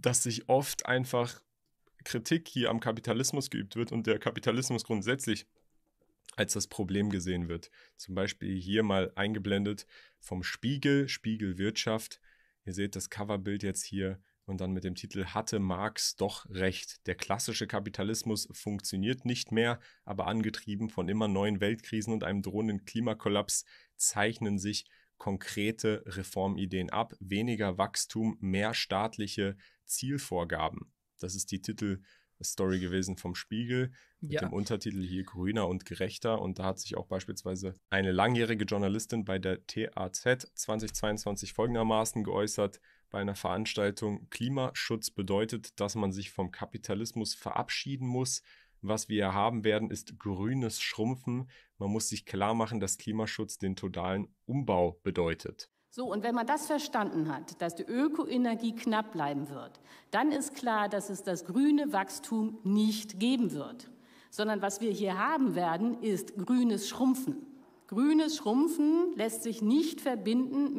dass sich oft einfach Kritik hier am Kapitalismus geübt wird und der Kapitalismus grundsätzlich als das Problem gesehen wird. Zum Beispiel hier mal eingeblendet vom Spiegel, Spiegelwirtschaft. Ihr seht das Coverbild jetzt hier und dann mit dem Titel Hatte Marx doch recht. Der klassische Kapitalismus funktioniert nicht mehr, aber angetrieben von immer neuen Weltkrisen und einem drohenden Klimakollaps zeichnen sich konkrete Reformideen ab. Weniger Wachstum, mehr staatliche Zielvorgaben. Das ist die Titelstory gewesen vom Spiegel mit ja. dem Untertitel hier Grüner und Gerechter. Und da hat sich auch beispielsweise eine langjährige Journalistin bei der TAZ 2022 folgendermaßen geäußert bei einer Veranstaltung, Klimaschutz bedeutet, dass man sich vom Kapitalismus verabschieden muss, was wir haben werden, ist grünes Schrumpfen. Man muss sich klar machen, dass Klimaschutz den totalen Umbau bedeutet. So, und wenn man das verstanden hat, dass die Ökoenergie knapp bleiben wird, dann ist klar, dass es das grüne Wachstum nicht geben wird, sondern was wir hier haben werden, ist grünes Schrumpfen. Grünes Schrumpfen lässt sich nicht verbinden mit